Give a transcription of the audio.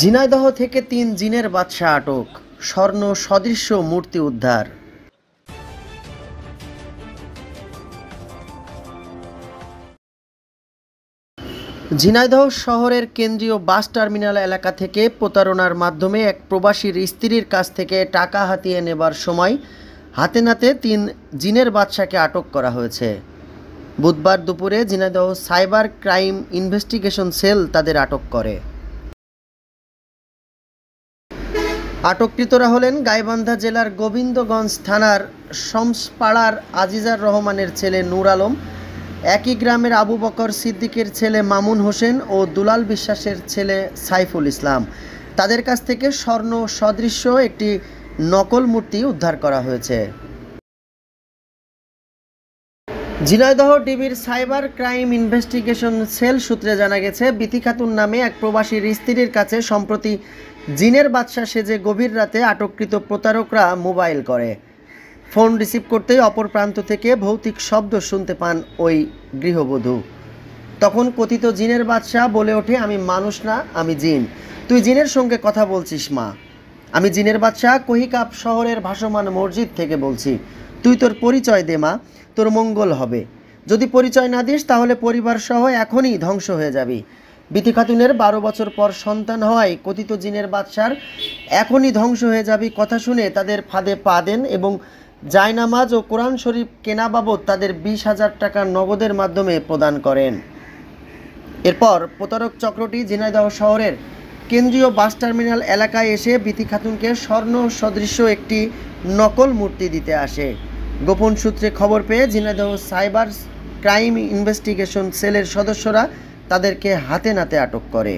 ঝিনাইদহ থেকে তিন জিনের বাদশা আটক স্বর্ণ সদৃশ্য মূর্তি উদ্ধার ঝিনাইদহ শহরের কেন্দ্রীয় বাস টার্মিনাল এলাকা থেকে প্রতারণার মাধ্যমে এক প্রবাসীর স্ত্রীর কাছ থেকে টাকা হাতিয়ে নেবার সময় হাতে নাতে তিন জিনের বাদশাকে আটক করা হয়েছে বুধবার দুপুরে Jhenaidah cyber crime investigation cell তাদের আটক করে আটককৃতরা হলেন গাইবান্ধা জেলার গোবিন্দগঞ্জ থানার শমসপাড়ার আজিজার রহমানের ছেলে নূর আলম একই গ্রামের আবু বকর সিদ্দিকের ছেলে মামুন হোসেন ও দুলাল বিশ্বাসের ছেলে সাইফুল ইসলাম তাদের কাছ থেকে স্বর্ণ সদৃশ্য একটি নকল মূর্তি উদ্ধার করা হয়েছে জিনাইদহ ডিবির সাইবার ক্রাইম ইনভেস্টিগেশন সেল সূত্রে জানা গেছে বিতি খাতুন নামে এক প্রবাসীর স্ত্রীর কাছে সম্প্রতি জিনের বাদশা সেজে গভীর রাতে আটককৃত প্রতারকরা মোবাইল করে ফোন রিসিভ করতেই অপর প্রান্ত থেকে ভৌতিক শব্দ শুনতে পান ওই গৃহবধূ তখন কথিত জিনের বাদশাহ বলে ওঠে আমি মানুষ না আমি জিন তুই জিনের সঙ্গে কথা বলছিস মা আমি জিনের বাদশাহ কহিকাপ শহরের ভাসমান মসজিদ থেকে বলছি তুই তোর পরিচয় দে মা তোর মঙ্গল হবে যদি পরিচয় না দিস তাহলে পরিবার সহ এখনই ধ্বংস হয়ে যাবি বিথি খাতুনের বারো বছর পর সন্তান হওয়ায় কথিত জিনের বাদশার এখনই ধ্বংস হয়ে যাবি কথা শুনে তাদের ফাঁদে পা দেন এবং জায়নামাজ ও কোরআন শরীফ কেনা বাবদ তাদের বিশ হাজার টাকা নগদের মাধ্যমে প্রদান করেন এরপর প্রতারক চক্রটি ঝিনাইদহ শহরের কেন্দ্রীয় বাস টার্মিনাল এলাকায় এসে বিথি খাতুনকে স্বর্ণ সদৃশ্য একটি নকল মূর্তি দিতে আসে গোপন সূত্রে খবর পেয়ে ঝিনাইদহ সাইবার ক্রাইম ইনভেস্টিগেশন সেলের সদস্যরা তাদেরকে হাতে নাতে আটক করে